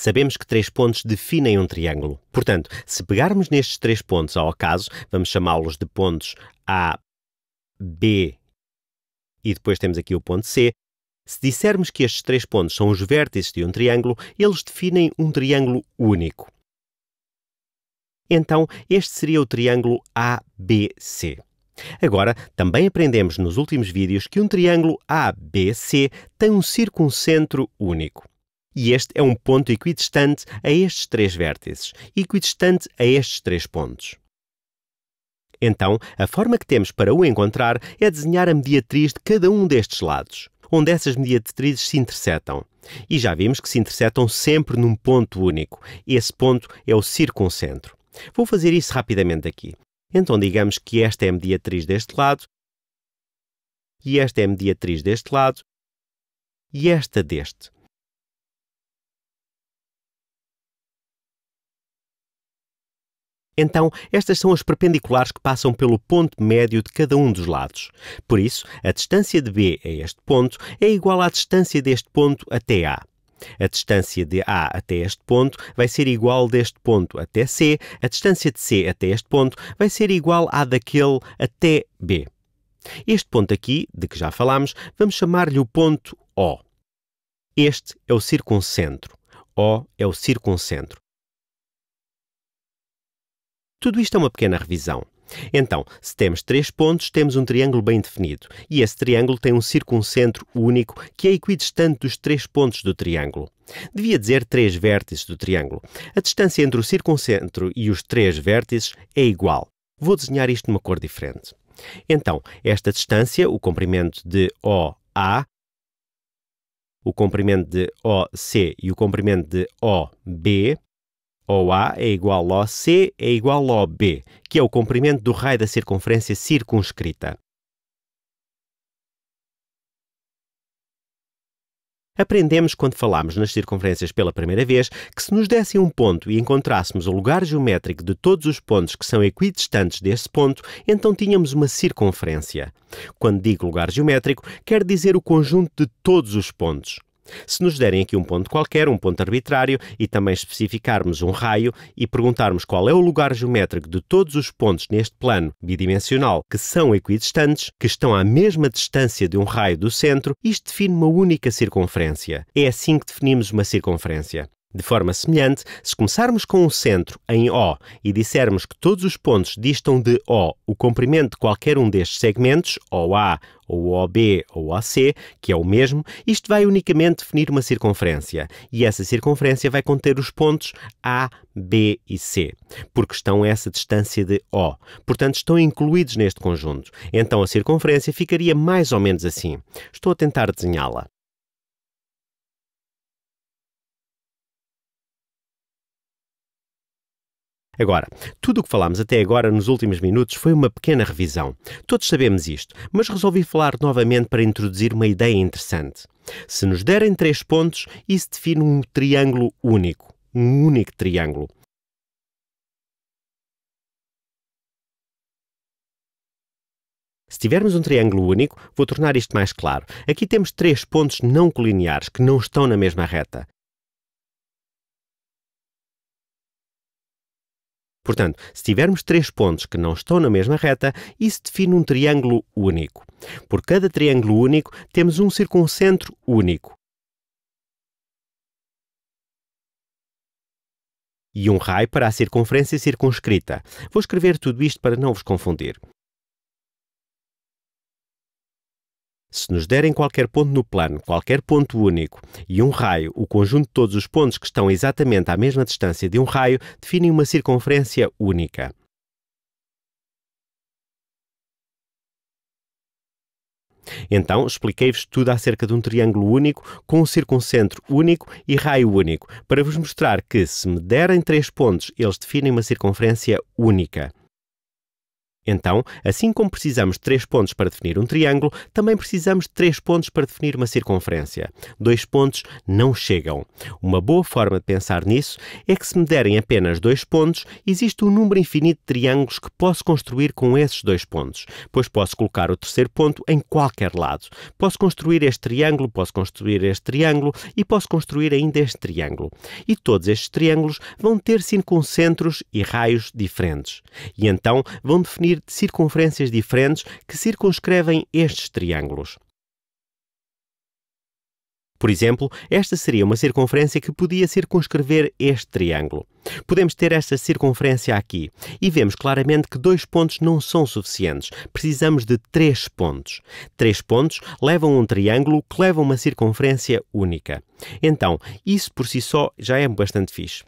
Sabemos que três pontos definem um triângulo. Portanto, se pegarmos nestes três pontos ao acaso, vamos chamá-los de pontos A, B e depois temos aqui o ponto C. Se dissermos que estes três pontos são os vértices de um triângulo, eles definem um triângulo único. Então, este seria o triângulo ABC. Agora, também aprendemos nos últimos vídeos que um triângulo ABC tem um circuncentro único e este é um ponto equidistante a estes três vértices, equidistante a estes três pontos. Então, a forma que temos para o encontrar é desenhar a mediatriz de cada um destes lados, onde essas mediatrizes se interceptam. E já vimos que se interceptam sempre num ponto único. Esse ponto é o circuncentro. Vou fazer isso rapidamente aqui. Então, digamos que esta é a mediatriz deste lado, e esta é a mediatriz deste lado, e esta deste. Então, estas são as perpendiculares que passam pelo ponto médio de cada um dos lados. Por isso, a distância de B a este ponto é igual à distância deste ponto até A. A distância de A até este ponto vai ser igual deste ponto até C, a distância de C até este ponto vai ser igual à daquele até B. Este ponto aqui, de que já falámos, vamos chamar-lhe o ponto O. Este é o circuncentro. O é o circuncentro. Tudo isto é uma pequena revisão. Então, se temos três pontos, temos um triângulo bem definido, e esse triângulo tem um circuncentro único que é equidistante dos três pontos do triângulo. Devia dizer três vértices do triângulo. A distância entre o circuncentro e os três vértices é igual. Vou desenhar isto numa cor diferente. Então, esta distância, o comprimento de OA, o comprimento de OC e o comprimento de OB, ou A é igual ao C é igual ao B, que é o comprimento do raio da circunferência circunscrita. Aprendemos quando falámos nas circunferências pela primeira vez que se nos dessem um ponto e encontrássemos o lugar geométrico de todos os pontos que são equidistantes desse ponto, então tínhamos uma circunferência. Quando digo lugar geométrico, quero dizer o conjunto de todos os pontos. Se nos derem aqui um ponto qualquer, um ponto arbitrário, e também especificarmos um raio e perguntarmos qual é o lugar geométrico de todos os pontos neste plano bidimensional que são equidistantes, que estão à mesma distância de um raio do centro, isto define uma única circunferência. É assim que definimos uma circunferência. De forma semelhante, se começarmos com um centro em O e dissermos que todos os pontos distam de O o comprimento de qualquer um destes segmentos, OA, ou OB ou OC, que é o mesmo, isto vai unicamente definir uma circunferência. E essa circunferência vai conter os pontos A, B e C, porque estão a essa distância de O. Portanto, estão incluídos neste conjunto. Então a circunferência ficaria mais ou menos assim. Estou a tentar desenhá-la. Agora, tudo o que falámos até agora nos últimos minutos foi uma pequena revisão. Todos sabemos isto, mas resolvi falar novamente para introduzir uma ideia interessante. Se nos derem três pontos, isso define um triângulo único. Um único triângulo. Se tivermos um triângulo único, vou tornar isto mais claro. Aqui temos três pontos não colineares que não estão na mesma reta. Portanto, se tivermos três pontos que não estão na mesma reta, isso define um triângulo único. Por cada triângulo único, temos um circuncentro único. E um raio para a circunferência circunscrita. Vou escrever tudo isto para não vos confundir. Se nos derem qualquer ponto no plano, qualquer ponto único e um raio, o conjunto de todos os pontos que estão exatamente à mesma distância de um raio definem uma circunferência única. Então, expliquei-vos tudo acerca de um triângulo único, com um circuncentro único e raio único, para vos mostrar que, se me derem três pontos, eles definem uma circunferência única. Então, assim como precisamos de três pontos para definir um triângulo, também precisamos de três pontos para definir uma circunferência. Dois pontos não chegam. Uma boa forma de pensar nisso é que, se me derem apenas dois pontos, existe um número infinito de triângulos que posso construir com esses dois pontos, pois posso colocar o terceiro ponto em qualquer lado. Posso construir este triângulo, posso construir este triângulo e posso construir ainda este triângulo. E todos estes triângulos vão ter circuncentros e raios diferentes. E então vão definir partir de circunferências diferentes que circunscrevem estes triângulos. Por exemplo, esta seria uma circunferência que podia circunscrever este triângulo. Podemos ter esta circunferência aqui e vemos claramente que dois pontos não são suficientes. Precisamos de três pontos. Três pontos levam um triângulo que leva uma circunferência única. Então, isso por si só já é bastante fixe.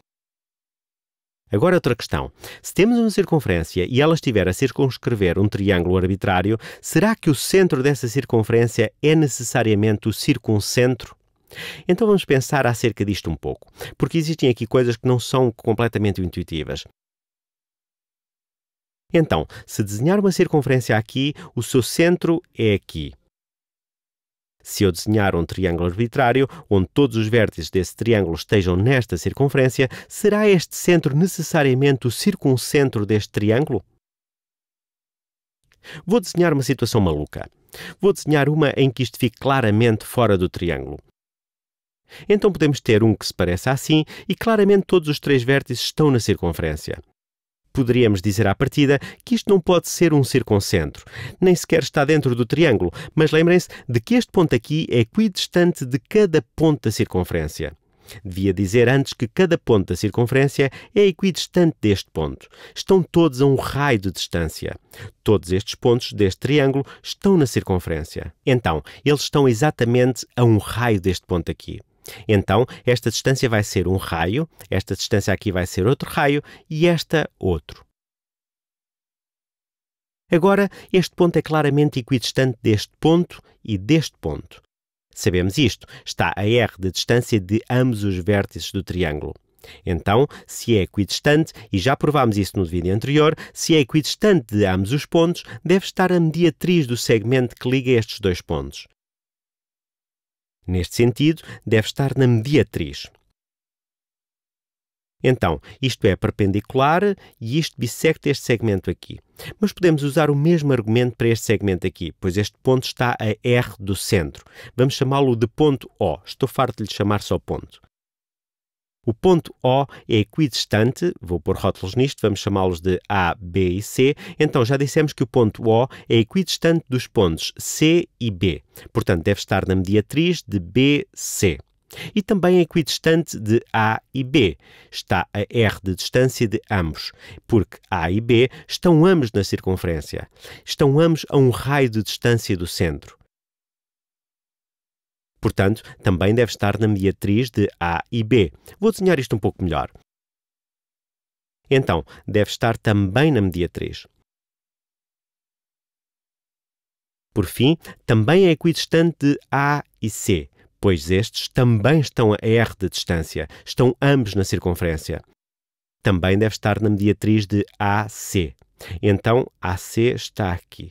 Agora outra questão. Se temos uma circunferência e ela estiver a circunscrever um triângulo arbitrário, será que o centro dessa circunferência é necessariamente o circuncentro? Então vamos pensar acerca disto um pouco, porque existem aqui coisas que não são completamente intuitivas. Então, se desenhar uma circunferência aqui, o seu centro é aqui. Se eu desenhar um triângulo arbitrário, onde todos os vértices desse triângulo estejam nesta circunferência, será este centro necessariamente o circuncentro deste triângulo? Vou desenhar uma situação maluca. Vou desenhar uma em que isto fique claramente fora do triângulo. Então podemos ter um que se parece assim e claramente todos os três vértices estão na circunferência poderíamos dizer à partida que isto não pode ser um circuncentro, nem sequer está dentro do triângulo, mas lembrem-se de que este ponto aqui é equidistante de cada ponto da circunferência. Devia dizer antes que cada ponto da circunferência é equidistante deste ponto. Estão todos a um raio de distância. Todos estes pontos deste triângulo estão na circunferência. Então, eles estão exatamente a um raio deste ponto aqui. Então, esta distância vai ser um raio, esta distância aqui vai ser outro raio e esta outro. Agora, este ponto é claramente equidistante deste ponto e deste ponto. Sabemos isto, está a r de distância de ambos os vértices do triângulo. Então, se é equidistante, e já provámos isso no vídeo anterior, se é equidistante de ambos os pontos, deve estar a mediatriz do segmento que liga estes dois pontos. Neste sentido, deve estar na mediatriz. Então, isto é perpendicular e isto bissecta este segmento aqui. Mas podemos usar o mesmo argumento para este segmento aqui, pois este ponto está a R do centro. Vamos chamá-lo de ponto O. Estou farto de lhe chamar só ponto. O ponto O é equidistante, vou pôr rótulos nisto, vamos chamá-los de A, B e C. Então já dissemos que o ponto O é equidistante dos pontos C e B. Portanto, deve estar na mediatriz de B, C. E também é equidistante de A e B. Está a R de distância de ambos, porque A e B estão ambos na circunferência. Estão ambos a um raio de distância do centro. Portanto, também deve estar na mediatriz de A e B. Vou desenhar isto um pouco melhor. Então, deve estar também na mediatriz. Por fim, também é equidistante de A e C, pois estes também estão a R de distância, estão ambos na circunferência. Também deve estar na mediatriz de AC. Então, AC está aqui.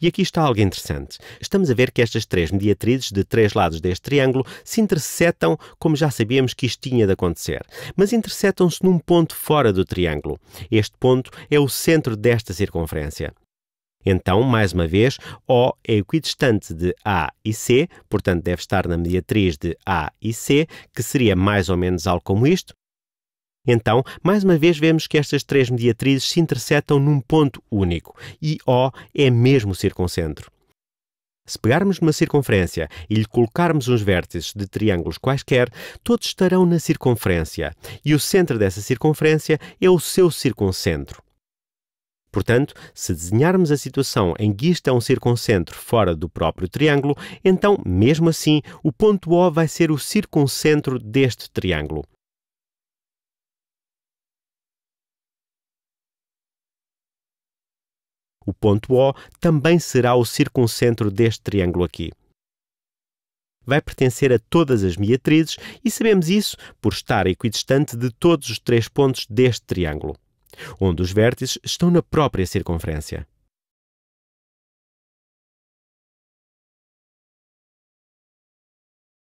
E aqui está algo interessante. Estamos a ver que estas três mediatrizes de três lados deste triângulo se interceptam, como já sabíamos que isto tinha de acontecer, mas interceptam-se num ponto fora do triângulo. Este ponto é o centro desta circunferência. Então, mais uma vez, O é equidistante de A e C, portanto deve estar na mediatriz de A e C, que seria mais ou menos algo como isto. Então, mais uma vez vemos que estas três mediatrizes se interceptam num ponto único e O é mesmo o circuncentro. Se pegarmos numa circunferência e lhe colocarmos uns vértices de triângulos quaisquer, todos estarão na circunferência e o centro dessa circunferência é o seu circuncentro. Portanto, se desenharmos a situação em que isto é um circuncentro fora do próprio triângulo, então, mesmo assim, o ponto O vai ser o circuncentro deste triângulo. O ponto O também será o circuncentro deste triângulo aqui. Vai pertencer a todas as meatrizes e sabemos isso por estar equidistante de todos os três pontos deste triângulo, onde os vértices estão na própria circunferência.